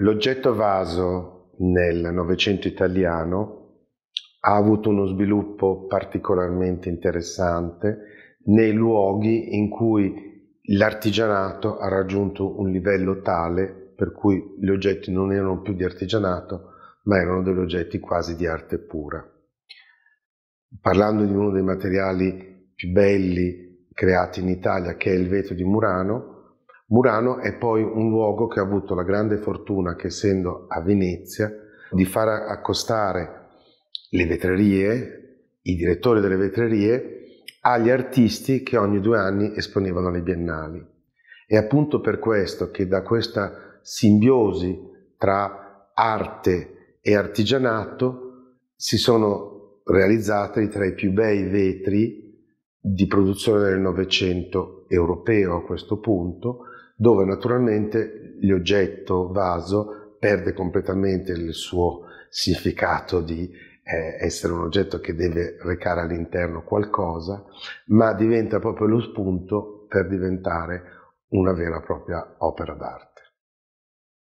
L'oggetto vaso nel Novecento italiano ha avuto uno sviluppo particolarmente interessante nei luoghi in cui l'artigianato ha raggiunto un livello tale per cui gli oggetti non erano più di artigianato, ma erano degli oggetti quasi di arte pura. Parlando di uno dei materiali più belli creati in Italia, che è il vetro di Murano, Murano è poi un luogo che ha avuto la grande fortuna che essendo a Venezia di far accostare le vetrerie, i direttori delle vetrerie, agli artisti che ogni due anni esponevano le biennali. È appunto per questo che da questa simbiosi tra arte e artigianato si sono realizzati tra i più bei vetri di produzione del Novecento europeo a questo punto, dove naturalmente l'oggetto vaso perde completamente il suo significato di eh, essere un oggetto che deve recare all'interno qualcosa, ma diventa proprio lo spunto per diventare una vera e propria opera d'arte.